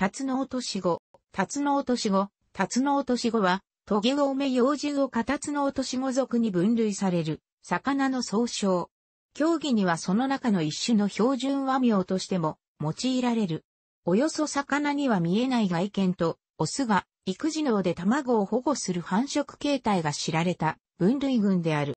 辰の落としツ辰の落としタ辰の落としゴは、トゲオウメ幼獣をカタツノオトシゴ族に分類される、魚の総称。競技にはその中の一種の標準和名としても用いられる。およそ魚には見えない外見と、オスが育児能で卵を保護する繁殖形態が知られた分類群である。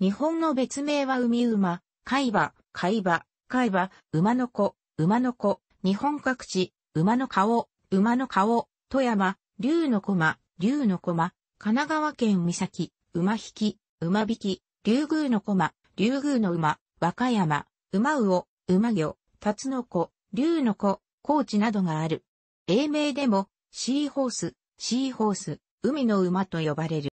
日本の別名は海馬、海馬、海馬、海馬、馬の子、馬の子、日本各地、馬の顔、馬の顔、富山、竜の駒、竜の駒、神奈川県三崎、馬引き、馬引き、竜宮の駒、竜宮の馬、和歌山、馬魚、馬魚、辰の子、竜の子、高知などがある。英名でも、シーホース、シーホース、海の馬と呼ばれる。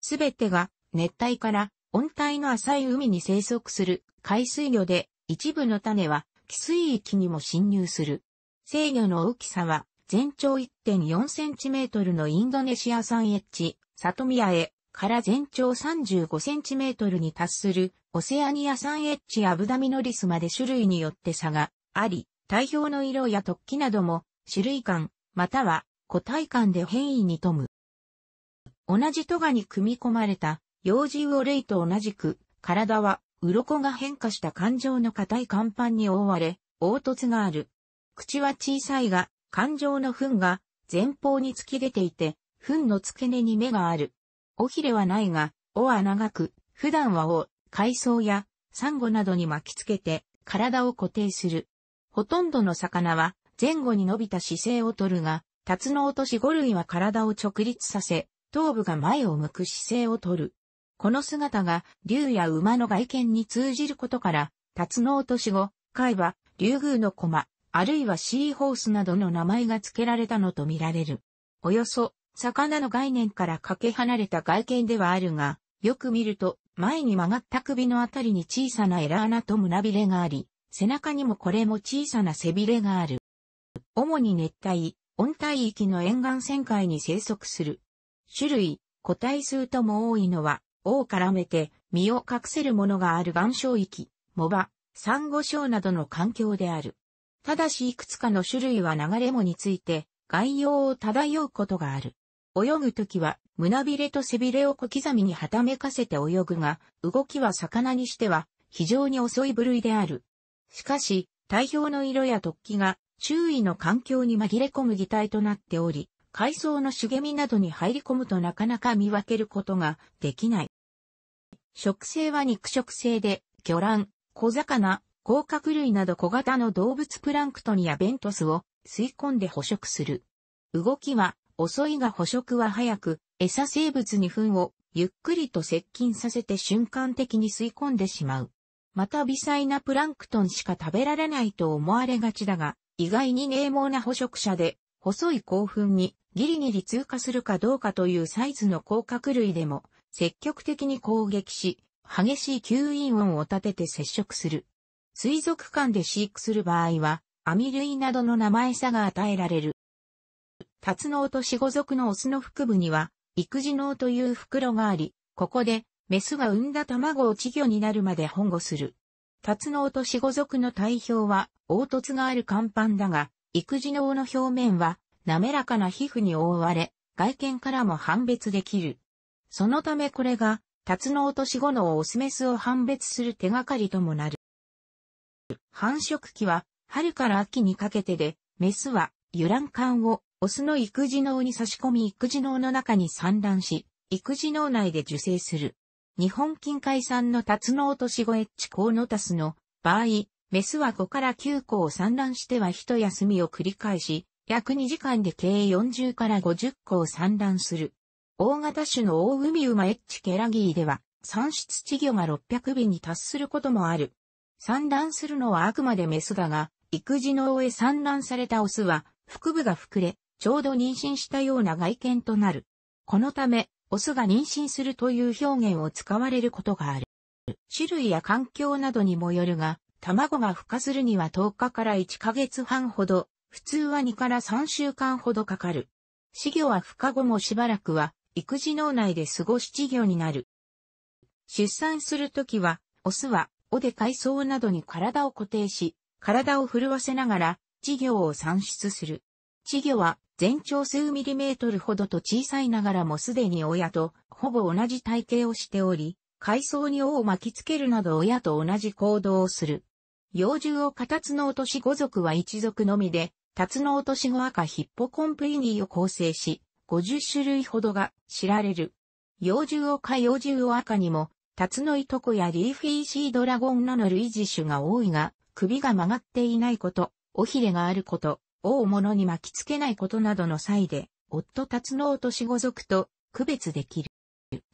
すべてが熱帯から温帯の浅い海に生息する海水魚で、一部の種は気水域にも侵入する。制御の大きさは、全長 1.4cm のインドネシア産エッジ、ミアへ、から全長 35cm に達する、オセアニア産エッジアブダミノリスまで種類によって差があり、体表の色や突起なども、種類間、または個体間で変異に富む。同じトガに組み込まれた、幼ウオレイと同じく、体は鱗が変化した感情の硬い甲板に覆われ、凹凸がある。口は小さいが、感情の糞が前方に突き出ていて、糞の付け根に目がある。尾ひれはないが、尾は長く、普段は尾、海藻やサンゴなどに巻きつけて体を固定する。ほとんどの魚は前後に伸びた姿勢をとるが、タツノオトシゴ類は体を直立させ、頭部が前を向く姿勢をとる。この姿が竜や馬の外見に通じることから、辰の落とし後、海馬、竜宮の駒、あるいはシーホースなどの名前が付けられたのとみられる。およそ、魚の概念からかけ離れた外見ではあるが、よく見ると、前に曲がった首のあたりに小さなエラ穴と胸びれがあり、背中にもこれも小さな背びれがある。主に熱帯、温帯域の沿岸旋海に生息する。種類、個体数とも多いのは、尾を絡めて身を隠せるものがある岩礁域、藻場、サンゴ礁などの環境である。ただしいくつかの種類は流れ藻について概要を漂うことがある。泳ぐときは胸びれと背びれを小刻みにはためかせて泳ぐが、動きは魚にしては非常に遅い部類である。しかし、体表の色や突起が周囲の環境に紛れ込む擬態となっており、海藻の茂みなどに入り込むとなかなか見分けることができない。食性は肉食性で、魚卵、小魚、甲殻類など小型の動物プランクトンやベントスを吸い込んで捕食する。動きは遅いが捕食は早く、餌生物に糞をゆっくりと接近させて瞬間的に吸い込んでしまう。また微細なプランクトンしか食べられないと思われがちだが、意外に冷猛な捕食者で細い興奮にギリギリ通過するかどうかというサイズの甲殻類でも積極的に攻撃し、激しい吸引音を立てて接触する。水族館で飼育する場合は、アミ類などの名前差が与えられる。タツノオとシゴ族のオスの腹部には、育児脳という袋があり、ここで、メスが産んだ卵を稚魚になるまで保護する。タツノオとシゴ族の体表は、凹凸がある甲板だが、育児脳の表面は滑らかな皮膚に覆われ、外見からも判別できる。そのためこれが、タツノオトシゴのオスメスを判別する手がかりともなる。繁殖期は春から秋にかけてで、メスは油卵管をオスの育児脳に差し込み育児脳の中に産卵し、育児脳内で受精する。日本近海産のタツノオトシゴエッチコウノタスの場合、メスは5から9個を産卵しては一休みを繰り返し、約2時間で計40から50個を産卵する。大型種の大海馬エッチケラギーでは、産出稚魚が600尾に達することもある。産卵するのはあくまでメスだが、育児の終え産卵されたオスは、腹部が膨れ、ちょうど妊娠したような外見となる。このため、オスが妊娠するという表現を使われることがある。種類や環境などにもよるが、卵が孵化するには10日から1ヶ月半ほど、普通は2から3週間ほどかかる。稚魚は孵化後もしばらくは、育児脳内で過ごし稚魚になる。出産するときは、オスは、尾で海藻などに体を固定し、体を震わせながら、稚魚を産出する。稚魚は、全長数ミリメートルほどと小さいながらもすでに親と、ほぼ同じ体型をしており、海藻に尾を巻きつけるなど親と同じ行動をする。幼獣をカタツノオトシゴ族は一族のみで、タツノオトシゴ赤ヒッポコンプイニーを構成し、50種類ほどが知られる。幼獣をか幼獣を赤にも、タツノイトコやリーフィーシードラゴンなど類似種が多いが、首が曲がっていないこと、尾ひれがあること、大物に巻きつけないことなどの際で、夫タツノオトシゴ族と区別できる。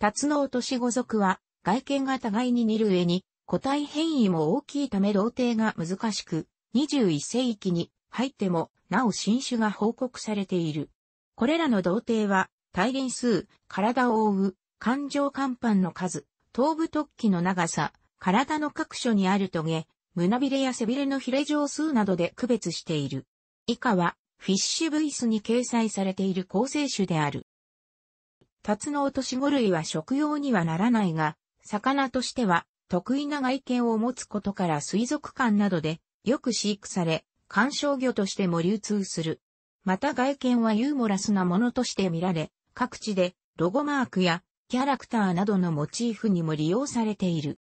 タツノオトシゴ族は、外見が互いに似る上に、個体変異も大きいため同定が難しく、21世紀に入ってもなお新種が報告されている。これらの同定は、体現数、体を覆う、感情甲板の数、頭部突起の長さ、体の各所にあるトゲ、胸びれや背びれのヒレ上数などで区別している。以下は、フィッシュブイスに掲載されている構成種である。タツノオトシゴ類は食用にはならないが、魚としては得意な外見を持つことから水族館などでよく飼育され、観賞魚としても流通する。また外見はユーモラスなものとして見られ、各地でロゴマークやキャラクターなどのモチーフにも利用されている。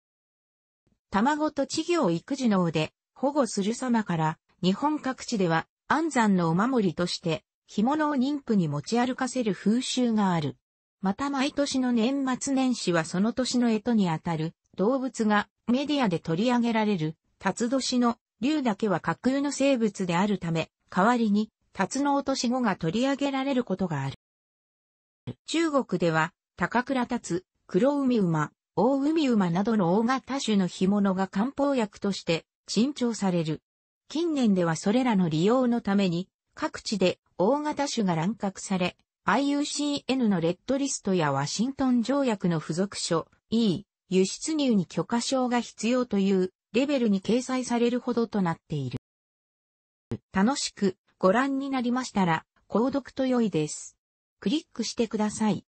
卵と稚魚を育児能で保護する様から、日本各地では安産のお守りとして、干物を妊婦に持ち歩かせる風習がある。また毎年の年末年始はその年の干支にあたる動物がメディアで取り上げられる、辰年の竜だけは架空の生物であるため、代わりに、辰の落とし子が取り上げられることがある。中国では、高倉達、黒海馬、大海馬などの大型種の干物が漢方薬として珍重される。近年ではそれらの利用のために、各地で大型種が乱獲され、IUCN のレッドリストやワシントン条約の付属書 E、輸出入に許可証が必要というレベルに掲載されるほどとなっている。楽しくご覧になりましたら、購読と良いです。クリックしてください。